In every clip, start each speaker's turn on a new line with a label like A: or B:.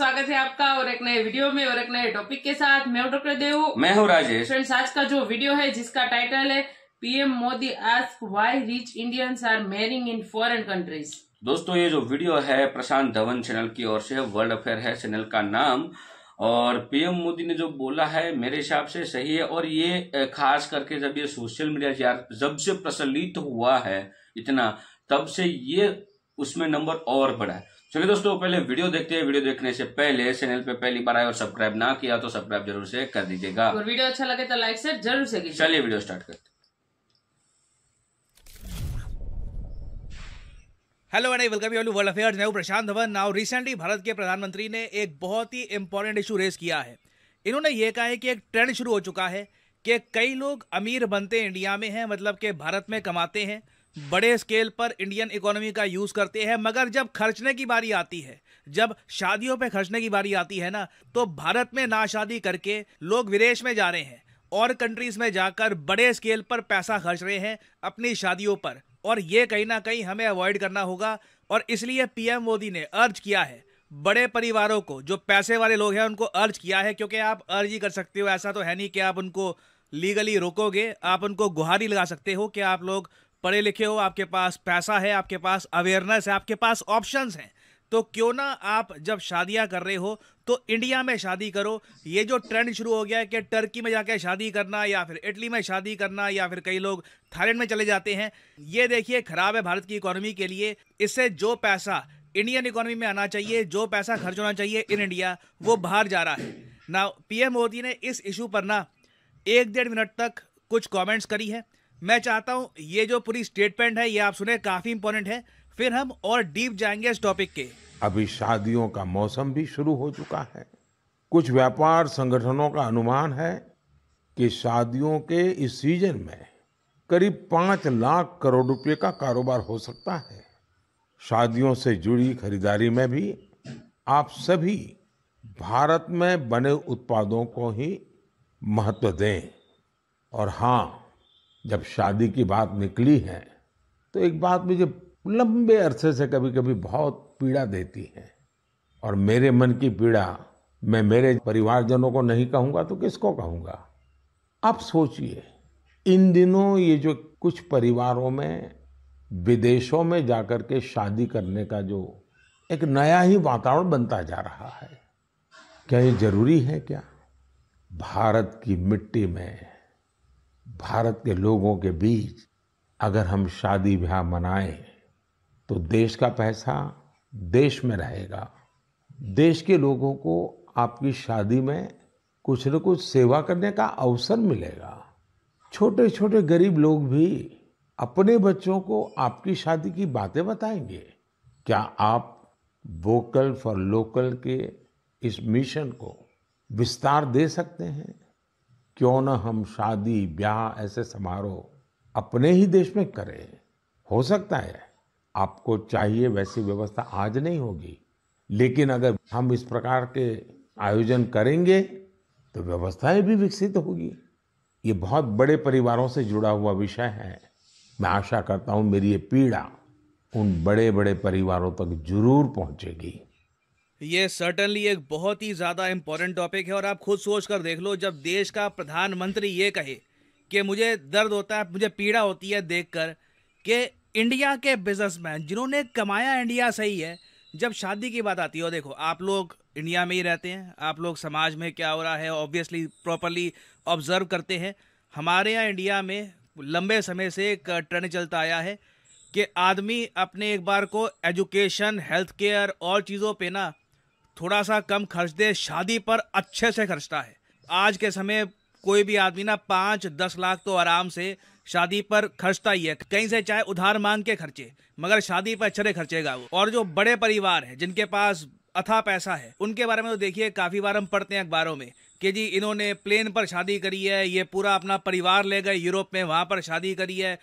A: स्वागत है आपका और एक नए वीडियो में और एक नए टॉपिक के साथ मैं हूं डॉक्टर देव मैं हूं राजेश फ्रेंड्स आज का जो वीडियो है जिसका टाइटल है PM Modi ask why rich Indians are marrying in foreign countries
B: दोस्तों ये जो वीडियो है प्रशांत धवन चैनल की ओर से वर्ल्ड अफेयर है चैनल का नाम और पीएम मोदी ने जो बोला है मेरे हिसाब से सही है और ये खास करके जब ये सोशल मीडिया जब से प्रचलित हुआ है इतना तब से ये उसमें नंबर और बढ़ा है चलिए दोस्तों पहले वीडियो देखते हैं वीडियो देखने से पहले चैनल पे पहली बार आए और सब्सक्राइब ना किया तो सब्सक्राइब जरूर से कर दीजिएगा और
A: वीडियो अच्छा लगे तो लाइक से जरूर से
B: कीजिए चलिए वीडियो
C: स्टार्ट करते hello and welcome you world affairs मैं प्रशांत धवन नाउ रिसेंटली भारत के प्रधानमंत्री ने एक बहुत ही इंपॉर्टेंट इशू रेस किया है इन्होंने ये कहा है कि एक ट्रेंड शुरू हो चुका है कि कई लोग अमीर बनते इंडिया में हैं मतलब कि भारत में कमाते हैं बड़े स्केल पर इंडियन इकोनॉमी का यूज़ करते हैं मगर जब खर्चने की बारी आती है जब शादियों पे खर्चने की बारी आती है ना तो भारत में ना शादी करके लोग विदेश में जा रहे हैं और कंट्रीज में जाकर बड़े स्केल पर पैसा खर्च रहे हैं अपनी शादियों पर और ये कहीं ना कहीं हमें अवॉइड करना होगा और इसलिए पीएम मोदी ने अर्ज किया है बड़े परिवारों को जो पैसे वाले लोग हैं उनको अर्ज किया है क्योंकि आप अर्ज ही कर सकते हो ऐसा तो है नहीं कि आप उनको लीगली रोकोगे आप उनको गुहारी लगा सकते हो कि आप लोग पढ़े लिखे हो आपके पास पैसा है आपके पास अवेयरनेस है आपके पास ऑप्शंस हैं तो क्यों ना आप जब शादियां कर रहे हो तो इंडिया में शादी करो ये जो ट्रेंड शुरू हो गया है कि टर्की में जाकर शादी करना या फिर इटली में शादी करना या फिर कई लोग थाईलैंड में चले जाते हैं ये देखिए ख़राब है भारत की इकोनॉमी के लिए इससे जो पैसा इंडियन इकोनॉमी में आना चाहिए जो पैसा खर्च होना चाहिए इन इंडिया वो बाहर जा रहा है ना पीएम मोदी ने इस इशू पर ना एक डेढ़ मिनट तक कुछ कमेंट्स करी है मैं चाहता हूँ ये जो पूरी स्टेटमेंट है ये आप सुने काफी इंपॉर्टेंट है फिर हम और डीप जाएंगे इस टॉपिक के
D: अभी शादियों का मौसम भी शुरू हो चुका है कुछ व्यापार संगठनों का अनुमान है कि शादियों के इस सीजन में करीब पांच लाख करोड़ रुपए का कारोबार हो सकता है शादियों से जुड़ी खरीदारी में भी आप सभी भारत में बने उत्पादों को ही महत्व दें और हाँ जब शादी की बात निकली है तो एक बात मुझे लंबे अरसे से कभी कभी बहुत पीड़ा देती है और मेरे मन की पीड़ा मैं मेरे परिवारजनों को नहीं कहूँगा तो किसको कहूँगा आप सोचिए इन दिनों ये जो कुछ परिवारों में विदेशों में जाकर के शादी करने का जो एक नया ही वातावरण बनता जा रहा है क्या ये जरूरी है क्या भारत की मिट्टी में भारत के लोगों के बीच अगर हम शादी ब्याह मनाएं तो देश का पैसा देश में रहेगा देश के लोगों को आपकी शादी में कुछ न कुछ सेवा करने का अवसर मिलेगा छोटे छोटे गरीब लोग भी अपने बच्चों को आपकी शादी की बातें बताएंगे क्या आप वोकल फॉर लोकल के इस मिशन को विस्तार दे सकते हैं क्यों न हम शादी ब्याह ऐसे समारोह अपने ही देश में करें हो सकता है आपको चाहिए वैसी व्यवस्था आज नहीं होगी लेकिन अगर हम इस प्रकार के आयोजन करेंगे तो व्यवस्थाएं भी विकसित होगी ये बहुत बड़े परिवारों से जुड़ा हुआ विषय है मैं आशा करता हूँ मेरी ये पीड़ा उन बड़े बड़े परिवारों तक जरूर पहुँचेगी
C: ये सर्टनली एक बहुत ही ज़्यादा इम्पोर्टेंट टॉपिक है और आप खुद सोच कर देख लो जब देश का प्रधानमंत्री ये कहे कि मुझे दर्द होता है मुझे पीड़ा होती है देख कर कि इंडिया के बिजनेसमैन जिन्होंने कमाया इंडिया सही है जब शादी की बात आती हो देखो आप लोग इंडिया में ही रहते हैं आप लोग समाज में क्या हो रहा है ऑब्वियसली प्रॉपरली ऑब्जर्व करते हैं हमारे यहाँ इंडिया में लंबे समय से एक ट्रेंड चलता आया है कि आदमी अपने एक बार को एजुकेशन हेल्थ केयर और चीज़ों पे ना थोड़ा सा कम खर्च दे शादी पर अच्छे से खर्चता है आज के समय कोई भी आदमी ना पाँच दस लाख तो आराम से शादी पर खर्चता ही है कहीं से चाहे उधार मांग के खर्चे मगर शादी पर अच्छे खर्चेगा वो और जो बड़े परिवार हैं जिनके पास अथा पैसा है उनके बारे में तो देखिए काफ़ी बार हम पढ़ते हैं अखबारों में कि जी इन्होंने प्लेन पर शादी करी है ये पूरा अपना परिवार ले गए यूरोप में वहाँ पर शादी करी है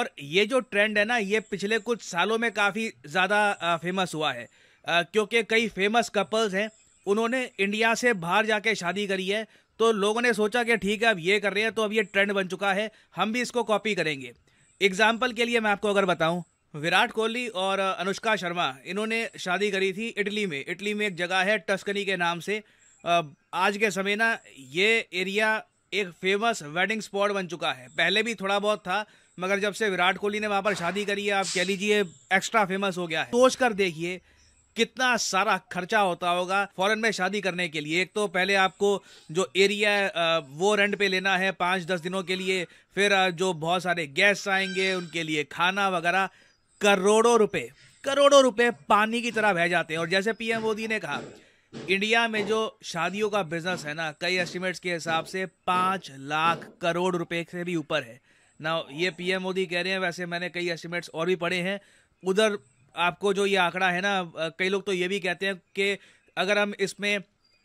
C: और ये जो ट्रेंड है ना ये पिछले कुछ सालों में काफ़ी ज़्यादा फेमस हुआ है क्योंकि कई फेमस कपल्स हैं उन्होंने इंडिया से बाहर जाके शादी करी है तो लोगों ने सोचा कि ठीक है अब ये कर रहे हैं तो अब ये ट्रेंड बन चुका है हम भी इसको कॉपी करेंगे एग्जाम्पल के लिए मैं आपको अगर बताऊँ विराट कोहली और अनुष्का शर्मा इन्होंने शादी करी थी इटली में इटली में एक जगह है टस्कनी के नाम से आज के समय ना ये एरिया एक फेमस वेडिंग स्पॉट बन चुका है पहले भी थोड़ा बहुत था मगर जब से विराट कोहली ने वहाँ पर शादी करी है आप कह लीजिए एक्स्ट्रा फेमस हो गया है सोच कर देखिए कितना सारा खर्चा होता होगा फॉरेन में शादी करने के लिए एक तो पहले आपको जो एरिया वो रेंट पे लेना है पाँच दस दिनों के लिए फिर जो बहुत सारे गेस्ट आएंगे उनके लिए खाना वगैरह करोड़ों रुपए करोड़ों रुपए पानी की तरह बह जाते हैं और जैसे पीएम मोदी ने कहा इंडिया में जो शादियों का बिजनेस है ना कई एस्टिमेट्स के हिसाब से पाँच लाख करोड़ रुपए से भी ऊपर है ना ये पीएम मोदी कह रहे हैं वैसे मैंने कई एस्टिमेट्स और भी पढ़े हैं उधर आपको जो ये आंकड़ा है ना कई लोग तो ये भी कहते हैं कि अगर हम इसमें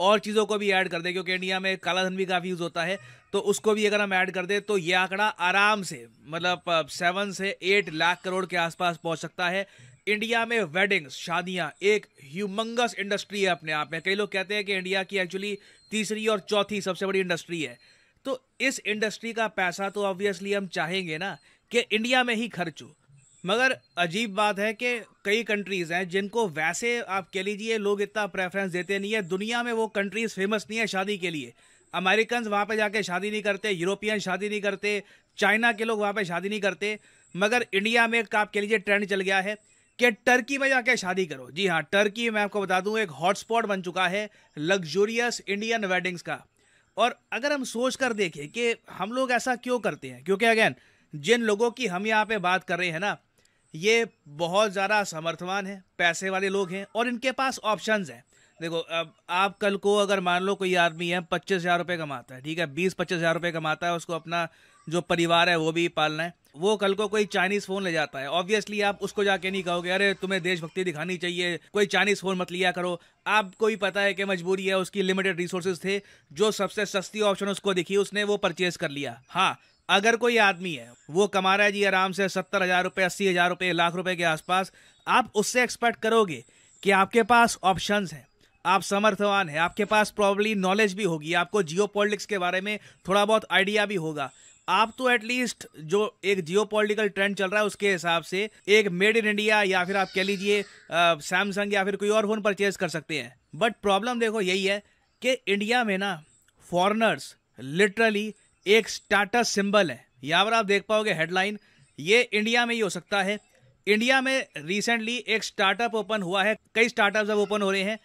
C: और चीज़ों को भी ऐड कर दें क्योंकि इंडिया में काला धन भी काफ़ी यूज़ होता है तो उसको भी अगर हम ऐड कर दें तो ये आंकड़ा आराम से मतलब सेवन से एट लाख करोड़ के आसपास पहुंच सकता है इंडिया में वेडिंग्स शादियां एक ह्यूमंगस इंडस्ट्री है अपने आप में कई लोग कहते हैं कि इंडिया की एक्चुअली तीसरी और चौथी सबसे बड़ी इंडस्ट्री है तो इस इंडस्ट्री का पैसा तो ऑब्वियसली हम चाहेंगे ना कि इंडिया में ही खर्च हो मगर अजीब बात है कि कई कंट्रीज़ हैं जिनको वैसे आप कह लीजिए लोग इतना प्रेफरेंस देते नहीं है दुनिया में वो कंट्रीज़ फेमस नहीं है शादी के लिए अमेरिकन वहाँ पे जाके शादी नहीं करते यूरोपियन शादी नहीं करते चाइना के लोग वहाँ पे शादी नहीं करते मगर इंडिया में आप कह लीजिए ट्रेंड चल गया है कि टर्की में जाके शादी करो जी हाँ टर्की मैं आपको बता दूँ एक हॉटस्पॉट बन चुका है लग्जूरियस इंडियन वेडिंग्स का और अगर हम सोच कर देखें कि हम लोग ऐसा क्यों करते हैं क्योंकि अगेन जिन लोगों की हम यहाँ पे बात कर रहे हैं ना ये बहुत ज़्यादा समर्थवान हैं पैसे वाले लोग हैं और इनके पास ऑप्शन हैं देखो अब आप कल को अगर मान लो कोई आदमी है पच्चीस हज़ार रुपये कमाता है ठीक है बीस पच्चीस हज़ार रुपये कमाता है उसको अपना जो परिवार है वो भी पालना है वो कल को कोई चाइनीज फोन ले जाता है ऑब्वियसली आप उसको जाके नहीं कहोगे अरे तुम्हें देशभक्ति दिखानी चाहिए कोई चाइनीज फोन मत लिया करो आपको ही पता है कि मजबूरी है उसकी लिमिटेड रिसोर्सेज थे जो सबसे सस्ती ऑप्शन उसको दिखी उसने वो परचेज कर लिया हाँ अगर कोई आदमी है वो कमा रहा है जी आराम से सत्तर हजार रुपये अस्सी हजार रुपये लाख रुपए के आसपास आप उससे एक्सपेक्ट करोगे कि आपके पास ऑप्शन है आप समर्थवान हैं आपके पास प्रॉब्ली नॉलेज भी होगी आपको जियो के बारे में थोड़ा बहुत आइडिया भी होगा आप तो एटलीस्ट जो एक जियो पॉलिटिकल ट्रेंड चल रहा है उसके हिसाब से एक मेड इन इंडिया या फिर आप कह लीजिए सैमसंग या फिर कोई और फ़ोन परचेज कर सकते हैं बट प्रॉब्लम देखो यही है कि इंडिया में ना फॉरनर्स लिटरली एक स्टाटस सिंबल है यहाँ पर आप देख पाओगे हेडलाइन ये इंडिया में ही हो सकता है इंडिया में रिसेंटली एक स्टार्टअप ओपन हुआ है कई स्टार्टअप अब ओपन हो रहे हैं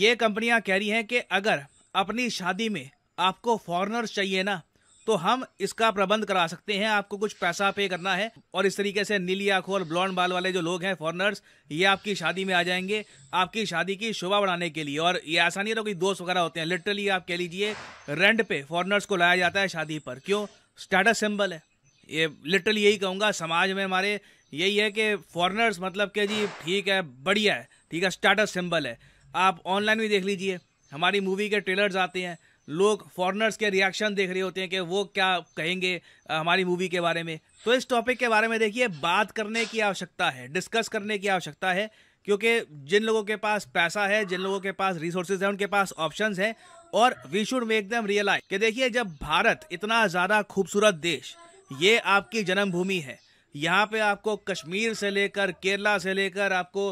C: ये कंपनियाँ कह रही हैं कि अगर अपनी शादी में आपको फॉरनर्स चाहिए ना तो हम इसका प्रबंध करा सकते हैं आपको कुछ पैसा पे करना है और इस तरीके से नीली आंखों और ब्लॉन्ड बाल वाले जो लोग हैं फॉरनर्स ये आपकी शादी में आ जाएंगे आपकी शादी की शोभा बढ़ाने के लिए और ये ऐसा नहीं है तो कोई दोस्त वगैरह होते हैं लिटरली आप कह लीजिए रेंट पे फॉरनर्स को लाया जाता है शादी पर क्यों स्टेटस सिंबल है ये लिटरली यही कहूँगा समाज में हमारे यही है कि फॉरनर्स मतलब कि जी ठीक है बढ़िया है ठीक है स्टेटस सिंबल है आप ऑनलाइन भी देख लीजिए हमारी मूवी के ट्रेलर्स आते हैं लोग फॉरनर्स के रिएक्शन देख रहे होते हैं कि वो क्या कहेंगे हमारी मूवी के बारे में तो इस टॉपिक के बारे में देखिए बात करने की आवश्यकता है डिस्कस करने की आवश्यकता है क्योंकि जिन लोगों के पास पैसा है जिन लोगों के पास रिसोर्सेज हैं उनके पास ऑप्शंस हैं और we should make them realise कि देखिए जब भारत इतना ज़्यादा खूबसूरत देश ये आपकी जन्मभूमि है यहाँ पे आपको कश्मीर से लेकर केरला से लेकर आपको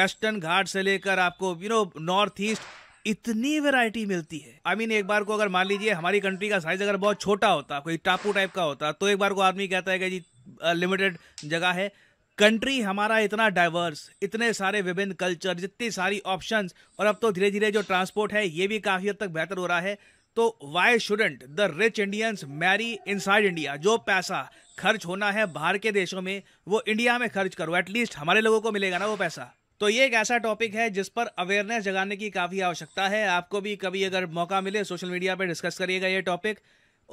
C: वेस्टर्न घाट से लेकर आपको यू नो नॉर्थ ईस्ट इतनी वैरायटी मिलती है आई I मीन mean, एक बार को अगर मान लीजिए हमारी कंट्री का साइज अगर बहुत छोटा होता कोई टापू टाइप का होता तो एक बार को आदमी कहता है कि जी लिमिटेड जगह है कंट्री हमारा इतना डाइवर्स इतने सारे विभिन्न कल्चर जितनी सारी ऑप्शन और अब तो धीरे धीरे जो ट्रांसपोर्ट है ये भी काफ़ी हद तक बेहतर हो रहा है तो why shouldn't the rich Indians marry in India जो पैसा खर्च होना है बाहर के देशों में वो इंडिया में खर्च करो एटलीस्ट हमारे लोगों को मिलेगा ना वो पैसा तो ये एक ऐसा टॉपिक है जिस पर अवेयरनेस जगाने की काफ़ी आवश्यकता है आपको भी कभी अगर मौका मिले सोशल मीडिया पर डिस्कस करिएगा ये टॉपिक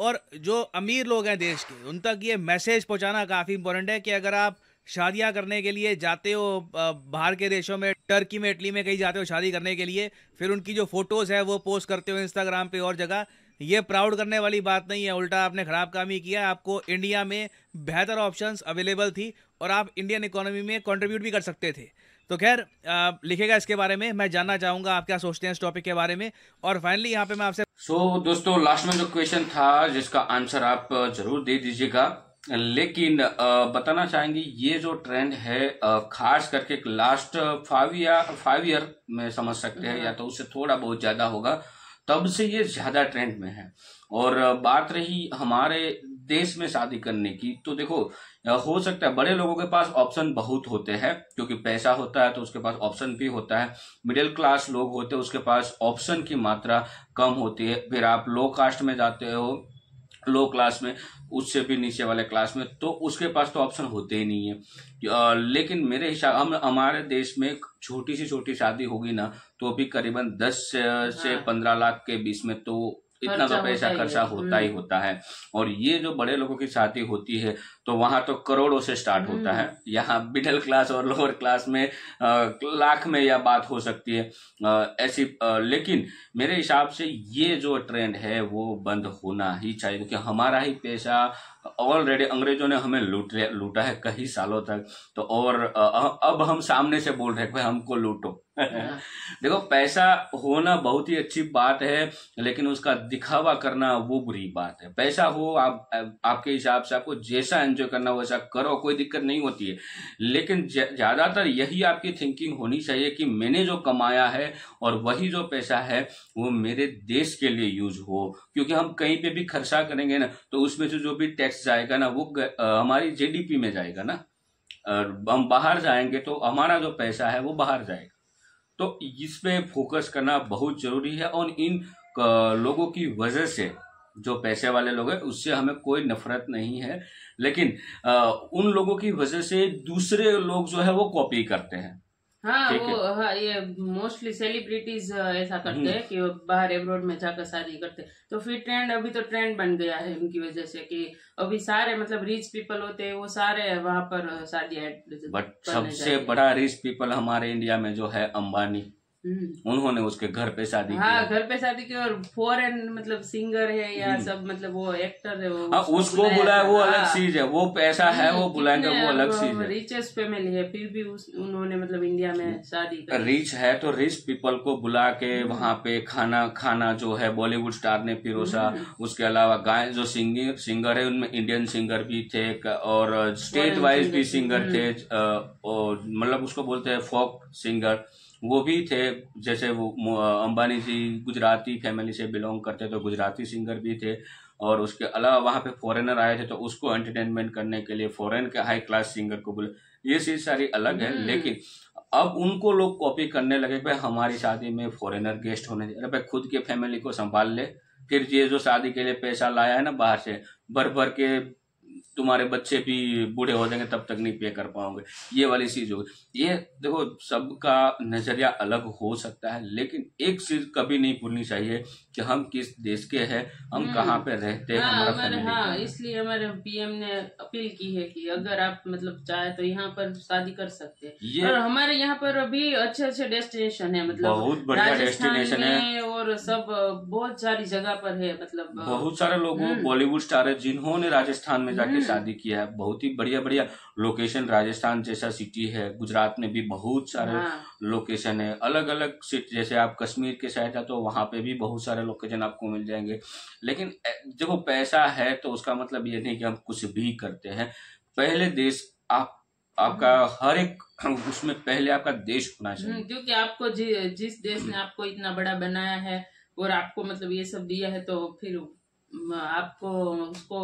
C: और जो अमीर लोग हैं देश के उन तक ये मैसेज पहुंचाना काफ़ी इंपॉर्टेंट है कि अगर आप शादियां करने के लिए जाते हो बाहर के देशों में टर्की में इटली में कहीं जाते हो शादी करने के लिए फिर उनकी जो फ़ोटोज़ है वो पोस्ट करते हो इंस्टाग्राम पे और जगह ये प्राउड करने वाली बात नहीं है उल्टा आपने ख़राब काम ही किया आपको इंडिया में बेहतर ऑप्शंस अवेलेबल थी और आप इंडियन इकोनॉमी में कंट्रीब्यूट भी कर सकते थे तो खैर लिखेगा इसके बारे में मैं जानना चाहूंगा आप क्या सोचते हैं इस टॉपिक के बारे में और फाइनली यहाँ पे मैं आपसे सो so, दोस्तों लास्ट में जो क्वेश्चन
B: था जिसका आंसर आप जरूर दे दीजिएगा लेकिन बताना चाहेंगे ये जो ट्रेंड है खास करके लास्ट फाइव या फाइव ईयर में समझ सकते हैं हाँ। या तो उससे थोड़ा बहुत ज्यादा होगा तब से ये ज्यादा ट्रेंड में है और बात रही हमारे देश में शादी करने की तो देखो हो सकता है बड़े लोगों के पास ऑप्शन बहुत होते हैं क्योंकि पैसा होता है तो उसके पास ऑप्शन भी होता है मिडिल क्लास लोग होते हैं उसके पास ऑप्शन की मात्रा कम होती है फिर आप लो कास्ट में जाते हो लो क्लास में उससे भी नीचे वाले क्लास में तो उसके पास तो ऑप्शन होते ही नहीं है लेकिन मेरे हिसाब हम हमारे देश में छोटी सी छोटी शादी होगी ना तो भी करीबन दस से हाँ। पंद्रह लाख के बीच में तो इतना तो पैसा खर्चा होता ही हम्म। होता है और ये जो बड़े लोगों की शादी होती है तो वहां तो करोड़ों से स्टार्ट होता है हम्म। यहाँ मिडल क्लास और लोअर क्लास में लाख में यह बात हो सकती है ऐसी लेकिन मेरे हिसाब से ये जो ट्रेंड है वो बंद होना ही चाहिए क्योंकि हमारा ही पैसा ऑलरेडी अंग्रेजों ने हमें लूट लूटा है कई सालों तक तो और अब हम सामने से बोल रहे हैं भाई हमको लूटो
A: देखो
B: पैसा होना बहुत ही अच्छी बात है लेकिन उसका दिखावा करना वो बुरी बात है पैसा हो आप आपके हिसाब से आपको जैसा एंजॉय करना वैसा करो कोई दिक्कत नहीं होती है लेकिन ज्यादातर यही आपकी थिंकिंग होनी चाहिए कि मैंने जो कमाया है और वही जो पैसा है वो मेरे देश के लिए यूज हो क्योंकि हम कहीं पे भी खर्चा करेंगे ना तो उसमें से जो भी टैक्स टैक्स जाएगा ना वो हमारी जीडीपी में जाएगा ना और हम बाहर जाएंगे तो हमारा जो पैसा है वो बाहर जाएगा तो इस पे फोकस करना बहुत जरूरी है और इन लोगों की वजह से जो पैसे वाले लोग हैं उससे हमें कोई नफरत नहीं है लेकिन आ, उन लोगों की वजह से दूसरे लोग जो है वो कॉपी करते हैं
A: हाँ वो हाँ ये मोस्टली सेलिब्रिटीज ऐसा करते हम्म। हैं कि बाहर एब्रोड में जाकर शादी करते तो फिर ट्रेंड अभी तो ट्रेंड बन गया है उनकी वजह से कि अभी सारे मतलब रिच पीपल होते हैं वो सारे वहां पर शादी बट सबसे बड़ा
B: रिच पीपल हमारे इंडिया में जो है अंबानी हम्म। उन्होंने उसके घर पे शादी हाँ घर
A: पे शादी की और फॉरेन मतलब सिंगर है या हम्म। सब मतलब वो एक्टर है वो आ, हाँ, उसको बुलाए वो अलग हाँ।
B: चीज है वो पैसा है हम्म, वो बुलाएंगे वो अलग चीज है
A: रिचेस्ट फैमिली है फिर भी उस उन्होंने मतलब इंडिया में शादी
B: रिच है तो रिच पीपल को बुला के वहाँ पे खाना खाना जो है बॉलीवुड स्टार ने पिरोसा उसके अलावा गाय जो सिंगर है उनमें इंडियन सिंगर भी थे और स्टेट uh, वाइज भी सिंगर थे uh, मतलब उसको बोलते हैं फोक सिंगर वो भी थे जैसे वो अंबानी जी गुजराती फैमिली से बिलोंग करते तो गुजराती सिंगर भी थे और उसके अलावा वहाँ पे फॉरेनर आए थे तो उसको एंटरटेनमेंट करने के लिए फॉरेन के हाई क्लास सिंगर को बोले ये चीज़ सारी अलग है हम्म। लेकिन अब उनको लोग कॉपी करने लगे भाई हमारी शादी में फॉरेनर गेस्ट होने अरे भाई खुद के फैमिली को संभाल ले फिर ये जो शादी के लिए पैसा लाया है ना बाहर से भर भर के तुम्हारे बच्चे भी बूढ़े हो जाएंगे तब तक नहीं पे कर पाओगे ये वाली चीज होगी ये देखो सबका नजरिया अलग हो सकता है लेकिन एक चीज कभी नहीं भूलनी चाहिए कि हम किस देश के हैं हम हम्म। कहाँ पे रहते हैं हाँ, हमारे हाँ
A: इसलिए हमारे पीएम ने अपील की है कि अगर आप मतलब चाहे तो यहाँ पर शादी कर सकते हैं और हमारे यहाँ पर अभी अच्छे अच्छे डेस्टिनेशन है मतलब बहुत बढ़िया डेस्टिनेशन है और सब बहुत सारी जगह पर है मतलब बहुत सारे लोग
B: बॉलीवुड स्टार है जिन्होंने राजस्थान में जाके हम्म। शादी किया है बहुत ही बढ़िया बढ़िया लोकेशन राजस्थान जैसा सिटी है गुजरात में भी बहुत सारे हाँ। लोकेशन है अलग अलग सिटी जैसे आप कश्मीर के साइड है तो वहां पे भी बहुत सारे लोकेशन आपको मिल जाएंगे लेकिन देखो पैसा है तो उसका मतलब ये नहीं कि हम कुछ भी करते हैं पहले देश आप आपका हर एक उसमें पहले आपका देश होना हम्म, चाहिए
A: क्योंकि आपको जि, जिस देश ने आपको इतना बड़ा बनाया है और आपको मतलब ये सब दिया है तो फिर आपको उसको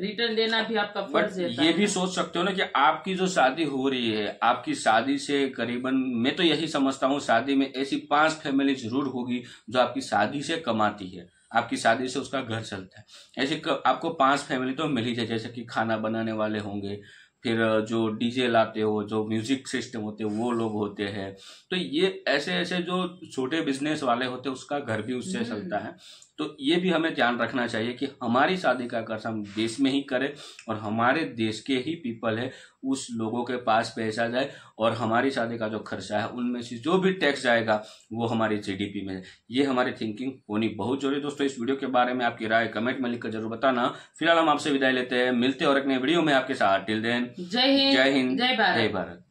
A: रिटर्न देना भी आपका फर्ज है ये
B: भी सोच सकते हो ना कि आपकी जो शादी हो रही है आपकी शादी से करीबन मैं तो यही समझता हूँ शादी में ऐसी पांच फैमिली जरूर होगी जो आपकी शादी से कमाती है आपकी शादी से उसका घर चलता है ऐसे आपको पांच फैमिली तो मिल ही जाए जैसे कि खाना बनाने वाले होंगे फिर जो डीजे लाते हो जो म्यूजिक सिस्टम होते हैं वो लोग होते हैं तो ये ऐसे ऐसे जो छोटे बिजनेस वाले होते हैं उसका घर भी उससे हम्म। चलता है तो ये भी हमें ध्यान रखना चाहिए कि हमारी शादी का खर्च हम देश में ही करें और हमारे देश के ही पीपल है उस लोगों के पास पैसा जाए और हमारी शादी का जो खर्चा है उनमें से जो भी टैक्स जाएगा वो हमारी जीडीपी में ये हमारी थिंकिंग होनी बहुत जरूरी दोस्तों इस वीडियो के बारे में आपकी राय कमेंट में लिखकर जरूर बताना फिलहाल हम आपसे विदाई लेते हैं मिलते और एक नए वीडियो में आपके साथ टिल देन
A: जय हिंद जय हिंद जय भारत जय
B: भारत